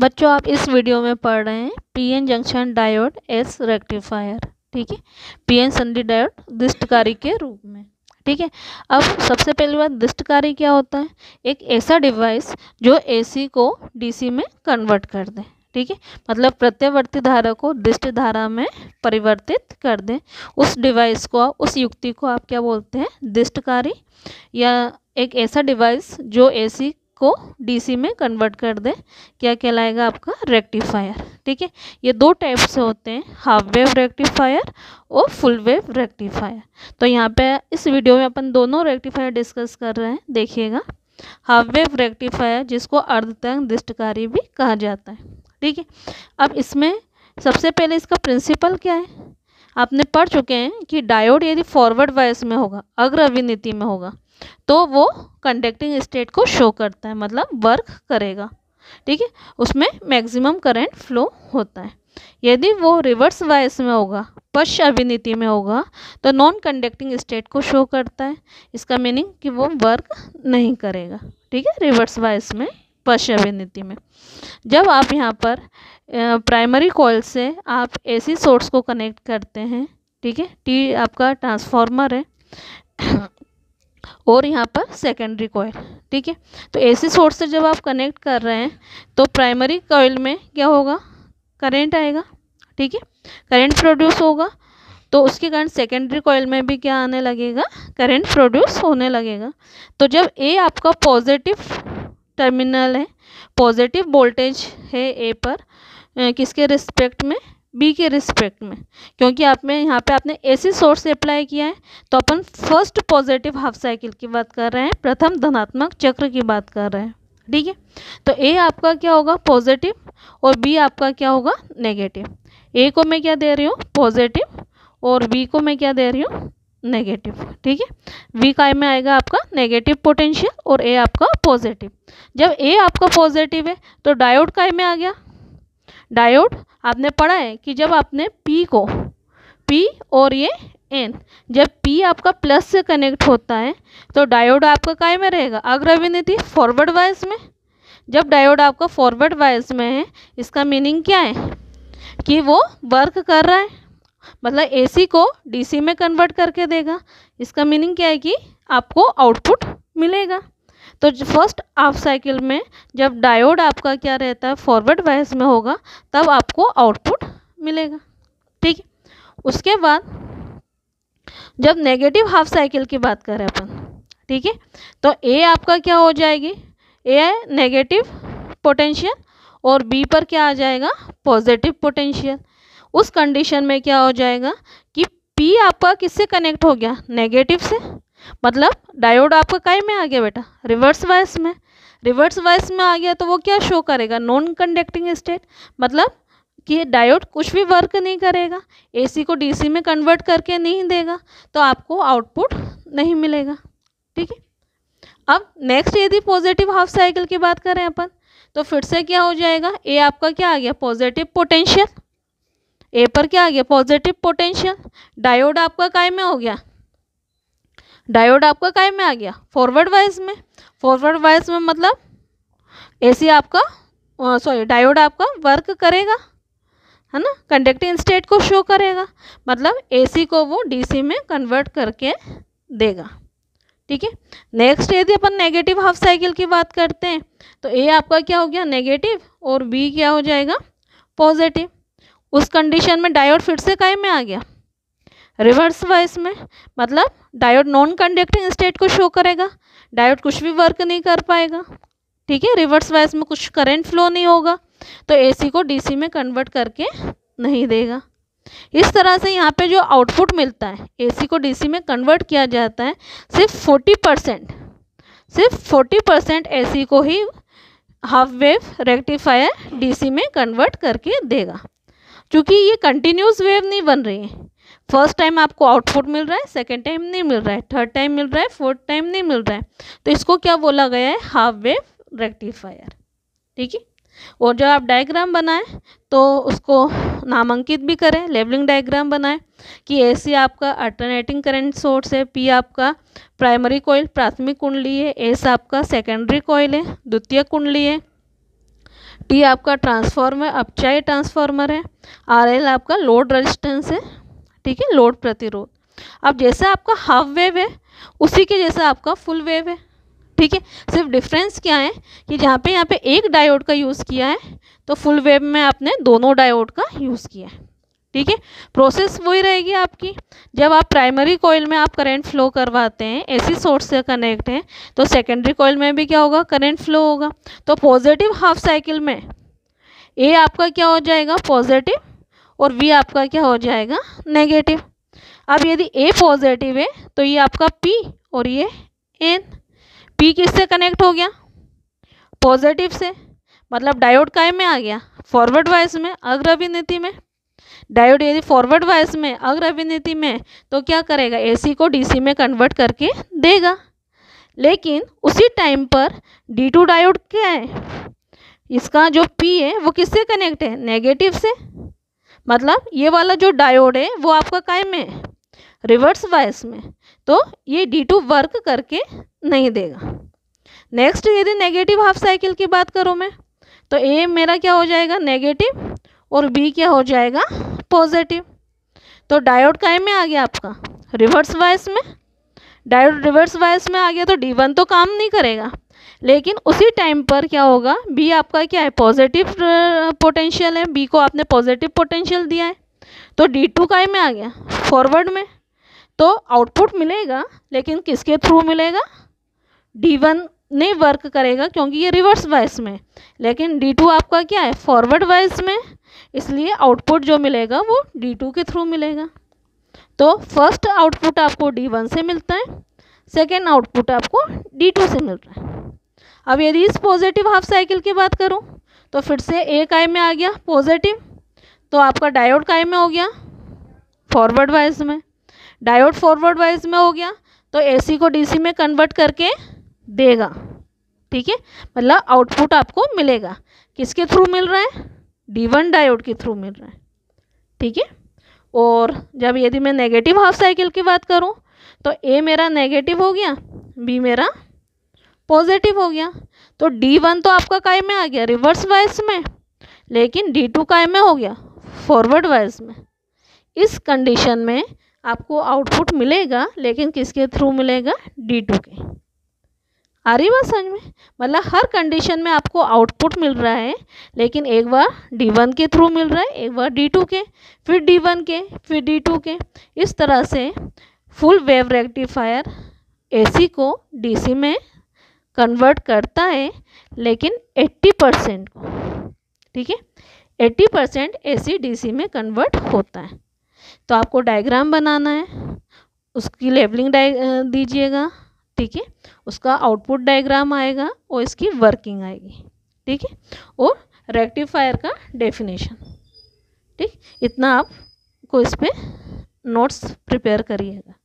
बच्चों आप इस वीडियो में पढ़ रहे हैं PN junction diode as rectifier ठीक है पीएन संधि डायोड दृष्टकारी के रूप में ठीक है अब सबसे पहली बात दृष्टकारी क्या होता है एक ऐसा डिवाइस जो एसी को डीसी में कन्वर्ट कर दे ठीक है मतलब प्रत्यवर्ती धारा को दृष्ट धारा में परिवर्तित कर दें उस डिवाइस को उस युक्ति को आप क्या बोलते हैं दृष्टकारी या एक ऐसा डिवाइस जो एसी को डीसी में कन्वर्ट कर दें क्या कहलाएगा आपका रेक्टिफायर ठीक है ये दो टाइप से होते हैं हाफ वेव रेक्टिफायर और फुल वेव रेक्टिफायर तो यहाँ पे इस वीडियो में अपन दोनों रेक्टिफायर डिस्कस कर रहे हैं देखिएगा हाफ वेव रेक्टिफायर जिसको अर्धतंग दृष्टकारी भी कहा जाता है ठीक है अब इसमें सबसे पहले इसका प्रिंसिपल क्या है आपने पढ़ चुके हैं कि डायोड यदि फॉरवर्ड वायस में होगा अग्र अभिनीति में होगा तो वो कंडक्टिंग स्टेट को शो करता है मतलब वर्क करेगा ठीक है उसमें मैक्सिमम करंट फ्लो होता है यदि वो रिवर्स वायस में होगा पश अभिनीति में होगा तो नॉन कंडक्टिंग स्टेट को शो करता है इसका मीनिंग कि वो वर्क नहीं करेगा ठीक है रिवर्स वायस में पश अभिनीति में जब आप यहाँ पर प्राइमरी कॉल से आप एसी सोर्स को कनेक्ट करते हैं ठीक है टी आपका ट्रांसफार्मर है और यहाँ पर सेकेंडरी कॉयल ठीक है तो एसी सोर्स से जब आप कनेक्ट कर रहे हैं तो प्राइमरी कॉयल में क्या होगा करंट आएगा ठीक है करंट प्रोड्यूस होगा तो उसके कारण सेकेंडरी कॉयल में भी क्या आने लगेगा करंट प्रोड्यूस होने लगेगा तो जब ए आपका पॉजिटिव टर्मिनल है पॉजिटिव वोल्टेज है ए पर किसके रिस्पेक्ट में बी के रिस्पेक्ट में क्योंकि आप में यहाँ पे आपने ऐसी सोर्स से अप्लाई किया है तो अपन फर्स्ट पॉजिटिव हाफ साइकिल की बात कर रहे हैं प्रथम धनात्मक चक्र की बात कर रहे हैं ठीक है तो ए आपका क्या होगा पॉजिटिव और बी आपका क्या होगा नेगेटिव ए को मैं क्या दे रही हूँ पॉजिटिव और बी को मैं क्या दे रही हूँ नेगेटिव ठीक है वी काय में आएगा आपका नेगेटिव पोटेंशियल और ए आपका पॉजिटिव जब ए आपका पॉजिटिव है तो डायोड काय में आ गया डायोड आपने पढ़ा है कि जब आपने पी को पी और ये एन जब पी आपका प्लस से कनेक्ट होता है तो डायोड आपका काय में रहेगा अग्रविनीति फॉरवर्ड वाइज में जब डायोड आपका फॉरवर्ड वाइज में है इसका मीनिंग क्या है कि वो वर्क कर रहा है मतलब एसी को डीसी में कन्वर्ट करके देगा इसका मीनिंग क्या है कि आपको आउटपुट मिलेगा तो फर्स्ट हाफ साइकिल में जब डायोड आपका क्या रहता है फॉरवर्ड बायस में होगा तब आपको आउटपुट मिलेगा ठीक है उसके बाद जब नेगेटिव हाफ साइकिल की बात करें अपन ठीक है तो ए आपका क्या हो जाएगी ए नेगेटिव पोटेंशियल और बी पर क्या आ जाएगा पॉजिटिव पोटेंशियल उस कंडीशन में क्या हो जाएगा कि पी आपका किससे कनेक्ट हो गया नेगेटिव से मतलब डायोड आपका काय में आ गया बेटा रिवर्स वाइस में रिवर्स वाइस में आ गया तो वो क्या शो करेगा नॉन कंडक्टिंग स्टेट मतलब कि डायोड कुछ भी वर्क नहीं करेगा एसी को डीसी में कन्वर्ट करके नहीं देगा तो आपको आउटपुट नहीं मिलेगा ठीक है अब नेक्स्ट यदि पॉजिटिव हाफ साइकिल की बात करें अपन तो फिर से क्या हो जाएगा ए आपका क्या आ गया पॉजिटिव पोटेंशियल ए पर क्या आ गया पॉजिटिव पोटेंशियल डायोड आपका काय में हो गया डायोड आपका काय में आ गया फॉरवर्ड वाइज में फॉरवर्ड वाइज में मतलब एसी आपका सॉरी डायोड आपका वर्क करेगा है ना कंडक्टिंग स्टेट को शो करेगा मतलब एसी को वो डीसी में कन्वर्ट करके देगा ठीक है नेक्स्ट यदि अपन नेगेटिव हाफ साइकिल की बात करते हैं तो ए आपका क्या हो गया नेगेटिव और बी क्या हो जाएगा पॉजिटिव उस कंडीशन में डायोड फिर से काय में आ गया रिवर्स वाइस में मतलब डायोड नॉन कंडक्टिंग स्टेट को शो करेगा डायोड कुछ भी वर्क नहीं कर पाएगा ठीक है रिवर्स वाइज में कुछ करंट फ्लो नहीं होगा तो एसी को डीसी में कन्वर्ट करके नहीं देगा इस तरह से यहाँ पे जो आउटपुट मिलता है एसी को डीसी में कन्वर्ट किया जाता है सिर्फ फोर्टी परसेंट सिर्फ फोर्टी परसेंट ए को ही हाफ वेव रेक्टिफायर डी में कन्वर्ट करके देगा क्योंकि ये कंटिन्यूस वेव नहीं बन रही है फर्स्ट टाइम आपको आउटपुट मिल रहा है सेकेंड टाइम नहीं मिल रहा है थर्ड टाइम मिल रहा है फोर्थ टाइम नहीं मिल रहा है तो इसको क्या बोला गया है हाफ वेव रेक्टिफायर ठीक है और जब आप डायग्राम बनाएं तो उसको नामांकित भी करें लेवलिंग डायग्राम बनाएं कि ए सी आपका अल्टरनेटिंग करंट सोर्स है पी आपका प्राइमरी कोयल प्राथमिक कुंडली है एस आपका सेकेंडरी कोयल है द्वितीय कुंडली है टी आपका ट्रांसफार्मर अपचाई ट्रांसफार्मर है आर एल आपका लोड रेजिस्टेंस है ठीक है लोड प्रतिरोध अब जैसा आपका हाफ वेव है उसी के जैसा आपका फुल वेव है ठीक है सिर्फ डिफरेंस क्या है कि जहाँ पे यहाँ पे एक डायोड का यूज़ किया है तो फुल वेव में आपने दोनों डायोड का यूज़ किया है ठीक है प्रोसेस वही रहेगी आपकी जब आप प्राइमरी कोयल में आप करंट फ्लो करवाते हैं ऐसी सोर्स से कनेक्ट हैं तो सेकेंडरी कोयल में भी क्या होगा करंट फ्लो होगा तो पॉजिटिव हाफ साइकिल में ए आपका क्या हो जाएगा पॉजिटिव और वी आपका क्या हो जाएगा नेगेटिव अब यदि ए पॉजिटिव है तो ये आपका पी और ये एन पी किससे कनेक्ट हो गया पॉजिटिव से मतलब डायोड काय में आ गया फॉरवर्ड वाइस में अग्रविनीति में डायोड यदि फॉरवर्ड वाइस में अग्रविनीति में तो क्या करेगा एसी को डीसी में कन्वर्ट करके देगा लेकिन उसी टाइम पर डी टू डायोड क्या है इसका जो पी है वो किससे कनेक्ट है नेगेटिव से मतलब ये वाला जो डायोड है वो आपका काय में रिवर्स वायस में तो ये डी टू वर्क करके नहीं देगा नेक्स्ट यदि नेगेटिव हाफ साइकिल की बात करूँ मैं तो ए मेरा क्या हो जाएगा नेगेटिव और बी क्या हो जाएगा पॉजिटिव तो डायोड काय में आ गया आपका रिवर्स वायस में डायोड रिवर्स वायस में आ गया तो डी वन तो काम नहीं करेगा लेकिन उसी टाइम पर क्या होगा बी आपका क्या है पॉजिटिव पोटेंशियल है बी को आपने पॉजिटिव पोटेंशियल दिया है तो डी टू काय में आ गया फॉरवर्ड में तो आउटपुट मिलेगा लेकिन किसके थ्रू मिलेगा डी वन नहीं वर्क करेगा क्योंकि ये रिवर्स वाइस में लेकिन डी टू आपका क्या है फॉरवर्ड वाइस में इसलिए आउटपुट जो मिलेगा वो डी टू के थ्रू मिलेगा तो फर्स्ट आउटपुट आपको डी वन से मिलता है सेकेंड आउटपुट आपको डी टू से मिल रहा है अब यदि इस पॉजिटिव हाफ साइकिल की बात करूँ तो फिर से एक आई में आ गया पॉजिटिव तो आपका डायोड काय में हो गया फॉरवर्ड वाइज में डायोड फॉरवर्ड वाइज में हो गया तो एसी को डीसी में कन्वर्ट करके देगा ठीक है मतलब आउटपुट आपको मिलेगा किसके थ्रू मिल रहा है डी वन डायोड के थ्रू मिल रहा है ठीक है और जब यदि मैं नेगेटिव हाफ साइकिल की बात करूं तो ए मेरा नेगेटिव हो गया बी मेरा पॉजिटिव हो गया तो डी वन तो आपका काय में आ गया रिवर्स वाइज में लेकिन डी टू काय में हो गया फॉरवर्ड वाइज में इस कंडीशन में आपको आउटपुट मिलेगा लेकिन किसके थ्रू मिलेगा डी टू के आ रही बात समझ में मतलब हर कंडीशन में आपको आउटपुट मिल रहा है लेकिन एक बार डी वन के थ्रू मिल रहा है एक बार डी टू के फिर डी वन के फिर डी टू के इस तरह से फुल वेव रेक्टिफायर एसी को डीसी में कन्वर्ट करता है लेकिन 80 परसेंट को ठीक है 80 परसेंट ए में कन्वर्ट होता है तो आपको डायग्राम बनाना है उसकी लेबलिंग दीजिएगा ठीक है उसका आउटपुट डायग्राम आएगा और इसकी वर्किंग आएगी ठीक है और रेक्टिफायर का डेफिनेशन ठीक इतना आप को इस पर नोट्स प्रिपेयर करिएगा